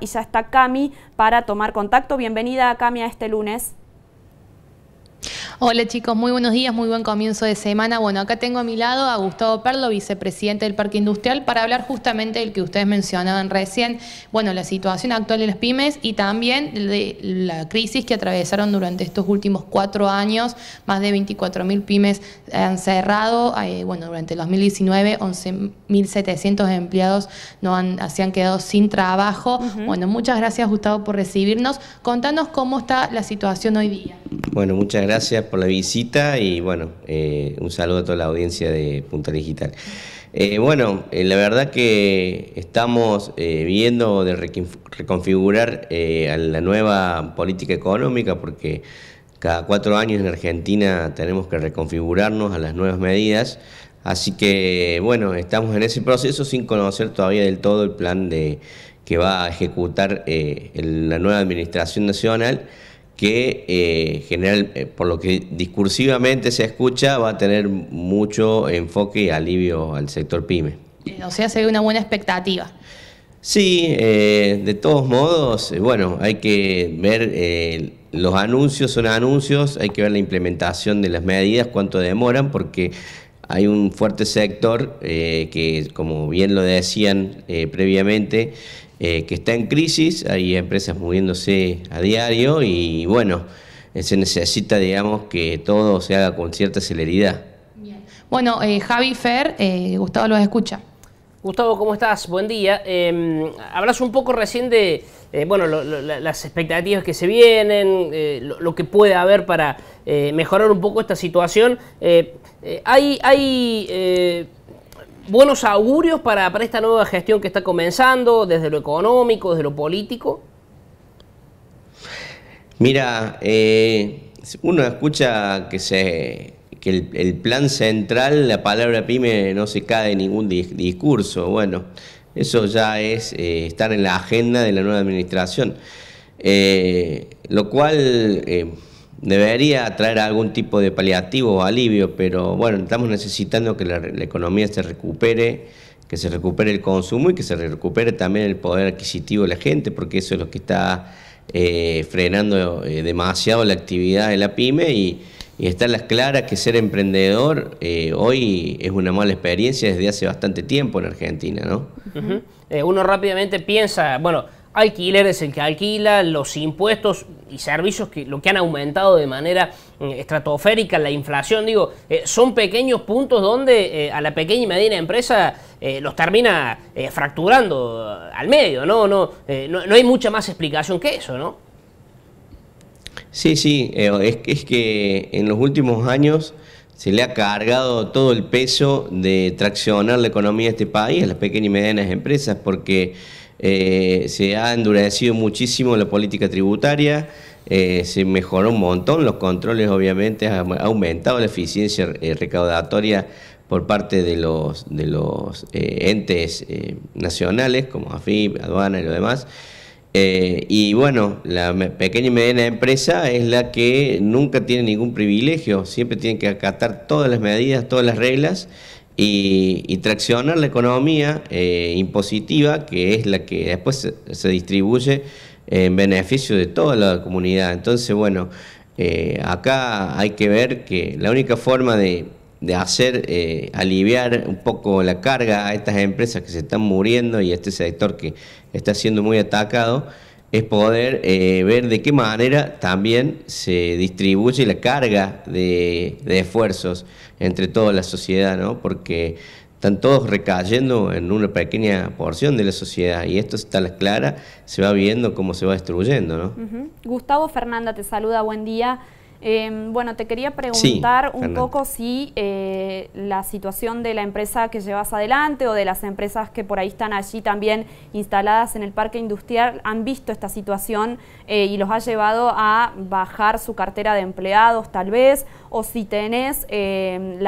y ya está Cami para tomar contacto. Bienvenida Cami a este lunes. Hola chicos, muy buenos días, muy buen comienzo de semana. Bueno, acá tengo a mi lado a Gustavo Perlo, vicepresidente del Parque Industrial, para hablar justamente del que ustedes mencionaban recién, bueno, la situación actual de las pymes y también de la crisis que atravesaron durante estos últimos cuatro años. Más de 24.000 pymes han cerrado, eh, bueno, durante el 2019 11.700 empleados no han, se han quedado sin trabajo. Bueno, muchas gracias Gustavo por recibirnos. Contanos cómo está la situación hoy día. Bueno, muchas gracias por la visita y bueno, eh, un saludo a toda la audiencia de Punta Digital. Eh, bueno, eh, la verdad que estamos viendo de reconfigurar a la nueva política económica porque cada cuatro años en Argentina tenemos que reconfigurarnos a las nuevas medidas. Así que bueno, estamos en ese proceso sin conocer todavía del todo el plan de que va a ejecutar la nueva administración nacional que eh, general, eh, por lo que discursivamente se escucha, va a tener mucho enfoque y alivio al sector pyme. Eh, o sea, se ve una buena expectativa. Sí, eh, de todos modos, bueno, hay que ver, los anuncios son anuncios, hay que ver la implementación de las medidas, cuánto demoran, porque hay un fuerte sector que, como bien lo decían previamente, eh, que está en crisis, hay empresas moviéndose a diario y bueno, se necesita, digamos, que todo se haga con cierta celeridad. Bueno, eh, Javi Fer, eh, Gustavo los escucha. Gustavo, ¿cómo estás? Buen día. Em, hablas un poco recién de bueno, las expectativas que se vienen, lo, que puede haber para mejorar un poco esta situación. hay hay buenos augurios para, esta nueva gestión que está comenzando, desde lo económico, desde lo político? Mira, eh, uno escucha que se que el, plan central, la palabra pyme, no se cae en ningún discurso. Bueno, eso ya es eh, estar en la agenda de la nueva administración. Eh, lo cual Debería traer algún tipo de paliativo o alivio, pero bueno, estamos necesitando que la, economía se recupere, que se recupere el consumo y que se recupere también el poder adquisitivo de la gente, porque eso es lo que está eh, frenando eh, demasiado la actividad de la pyme y, está están las claras que ser emprendedor eh, hoy es una mala experiencia desde hace bastante tiempo en Argentina, ¿no? uno rápidamente piensa, bueno, alquiler es el que alquila, los impuestos y servicios que lo que han aumentado de manera eh, estratosférica, la inflación, digo, eh, son pequeños puntos donde eh, a la pequeña y mediana empresa los termina fracturando al medio, ¿no? No, no, hay mucha más explicación que eso, ¿no? Sí, sí, es, es que en los últimos años se le ha cargado todo el peso de traccionar la economía de este país a las pequeñas y medianas empresas porque eh, se ha endurecido muchísimo la política tributaria, eh, se mejoró un montón los controles, obviamente, ha aumentado la eficiencia eh, recaudatoria por parte de los, de los entes nacionales como AFIP, aduana y lo demás. y bueno, la pequeña y mediana empresa es la que nunca tiene ningún privilegio, siempre tiene que acatar todas las medidas, todas las reglas y, traccionar la economía eh, impositiva, que es la que después se, distribuye en beneficio de toda la comunidad. Entonces, bueno, eh, acá hay que ver que la única forma de, de hacer, eh, aliviar un poco la carga a estas empresas que se están muriendo y a este sector que está siendo muy atacado, es poder eh, ver de qué manera también se distribuye la carga de, esfuerzos entre toda la sociedad, ¿no? porque están todos recayendo en una pequeña porción de la sociedad y esto está a la clara, se va viendo cómo se va destruyendo. ¿no? Gustavo Fernanda te saluda, buen día. Em, bueno, te quería preguntar un poco si eh, la situación de la empresa que llevas adelante o de las empresas que por ahí están allí también instaladas en el parque industrial han visto esta situación eh, y los ha llevado a bajar su cartera de empleados tal vez, o si tenés em,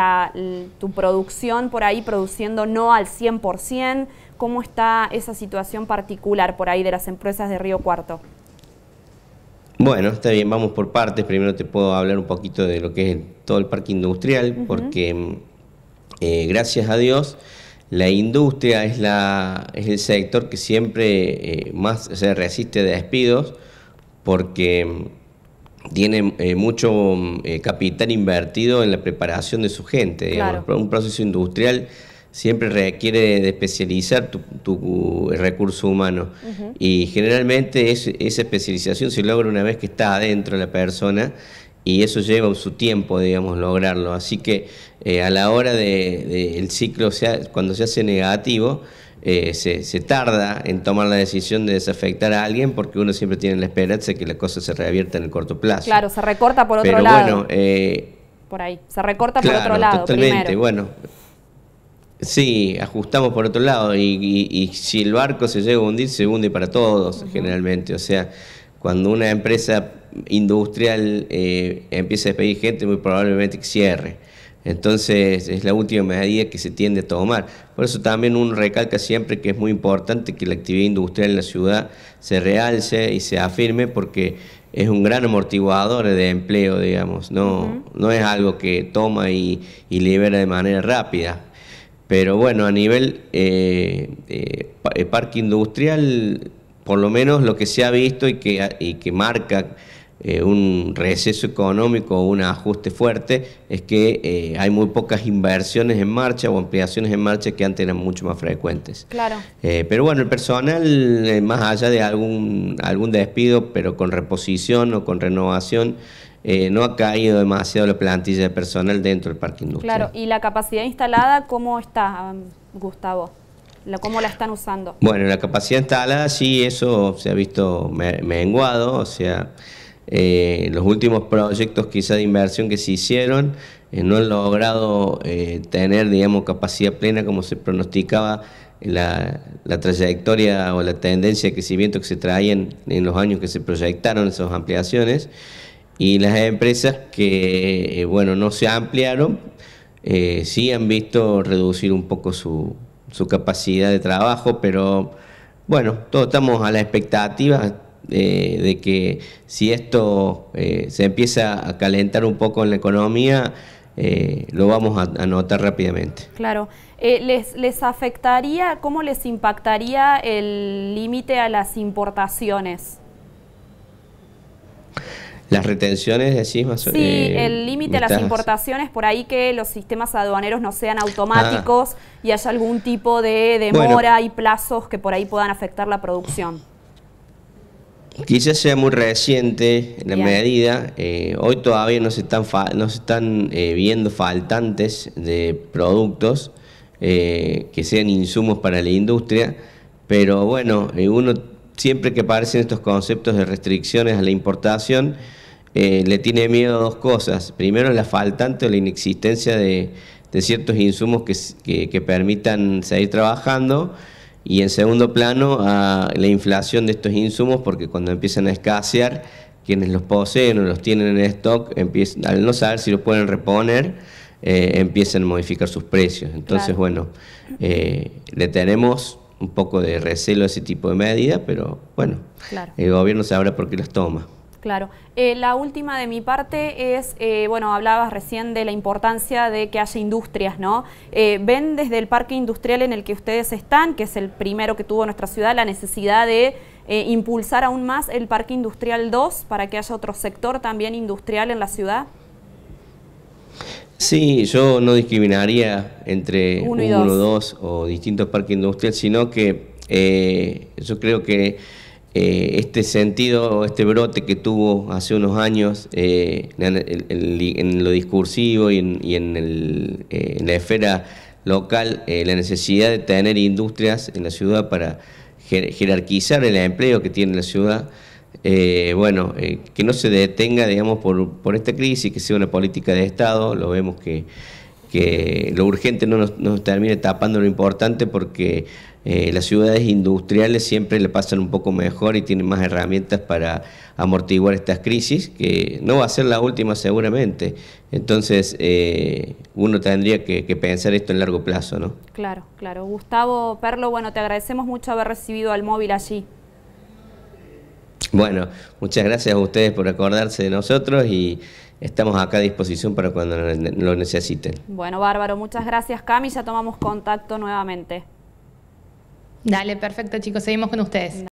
tu producción por ahí produciendo no al 100%, ¿cómo está esa situación particular por ahí de las empresas de Río Cuarto? Bueno, está bien, vamos por partes. Primero te puedo hablar un poquito de lo que es todo el parque industrial, porque eh, gracias a Dios la industria es, el sector que siempre eh, más se resiste a despidos porque mm, tiene eh, mucho mm, capital invertido en la preparación de su gente. un proceso industrial siempre requiere de especializar tu, recurso humano. Y generalmente esa especialización se logra una vez que está adentro la persona y eso lleva su tiempo, digamos, lograrlo. Así que eh, a la hora del de, ciclo, sea, cuando se hace negativo, eh, se, tarda en tomar la decisión de desafectar a alguien porque uno siempre tiene la esperanza de que las cosas se reabierta en el corto plazo. Claro, se recorta por otro lado. Pero bueno... Eh, por ahí, se recorta por otro lado. Totalmente, bueno. Sí, ajustamos por otro lado y, si el barco se llega a hundir, se hunde para todos generalmente. O sea, cuando una empresa industrial eh, empieza a despedir gente, muy probablemente cierre. Entonces es la última medida que se tiende a tomar. Por eso también uno recalca siempre que es muy importante que la actividad industrial en la ciudad se realce y se afirme porque es un gran amortiguador de empleo, digamos. No, no es algo que toma y libera de manera rápida pero bueno, a nivel eh, eh, eh, parque industrial, por lo menos lo que se ha visto y que, que marca eh, un receso económico o un ajuste fuerte es que hay muy pocas inversiones en marcha o ampliaciones en marcha que antes eran mucho más frecuentes. Claro. pero bueno, el personal, más allá de algún, algún despido, pero con reposición o con renovación, eh, no ha caído demasiado la plantilla de personal dentro del parque industrial. Claro, ¿y la capacidad instalada cómo está, Gustavo? ¿Cómo la están usando? Bueno, la capacidad instalada sí, eso se ha visto menguado, o sea, eh, los últimos proyectos quizá de inversión que se hicieron eh, no han logrado tener, digamos, capacidad plena como se pronosticaba la, la, trayectoria o la tendencia de crecimiento que se traían en los años que se proyectaron esas ampliaciones. Y las empresas que, eh, bueno, no se ampliaron, eh, sí han visto reducir un poco su, su capacidad de trabajo, pero bueno, todos estamos a la expectativa eh, de que si esto se empieza a calentar un poco en la economía, lo vamos a, notar rápidamente. Claro. ¿les, ¿Les afectaría, cómo les impactaría el límite a las importaciones? Las retenciones, decís más Sí, eh, el límite a las importaciones, por ahí que los sistemas aduaneros no sean automáticos ah. y haya algún tipo de demora y plazos que por ahí puedan afectar la producción. Quizás sea muy reciente la medida, eh, hoy todavía no se están, no se están eh, viendo faltantes de productos que sean insumos para la industria, pero bueno, uno siempre que aparecen estos conceptos de restricciones a la importación, eh, le tiene miedo a dos cosas. Primero, la faltante o la inexistencia de, ciertos insumos que, permitan seguir trabajando. Y en segundo plano, a la inflación de estos insumos, porque cuando empiezan a escasear, quienes los poseen o los tienen en stock, empiezan, al no saber si los pueden reponer, eh, empiezan a modificar sus precios. Entonces, bueno, eh, le tenemos un poco de recelo a ese tipo de medidas, pero bueno, el gobierno sabrá por qué las toma. Claro. Eh, la última de mi parte es, eh, bueno, hablabas recién de la importancia de que haya industrias, ¿no? Eh, ven desde el parque industrial en el que ustedes están, que es el primero que tuvo nuestra ciudad, la necesidad de impulsar aún más el parque industrial 2 para que haya otro sector también industrial en la ciudad. Sí, yo no discriminaría entre uno, y dos. o distintos parques industriales, sino que eh, yo creo que eh, este sentido, este brote que tuvo hace unos años eh, en, lo discursivo y en, la esfera local, la necesidad de tener industrias en la ciudad para jerarquizar el empleo que tiene la ciudad, eh, bueno, eh, que no se detenga, digamos, por, por, esta crisis, que sea una política de Estado, lo vemos que, que lo urgente no nos, termine tapando lo importante porque eh, las ciudades industriales siempre le pasan un poco mejor y tienen más herramientas para amortiguar estas crisis, que no va a ser la última seguramente. Entonces, uno tendría que, que, pensar esto en largo plazo, ¿no? Claro, claro. Gustavo Perlo, bueno, te agradecemos mucho haber recibido al móvil allí. Bueno, muchas gracias a ustedes por acordarse de nosotros y estamos acá a disposición para cuando lo necesiten. Bueno, Bárbaro, muchas gracias Cami, ya tomamos contacto nuevamente. Dale, perfecto chicos, seguimos con ustedes.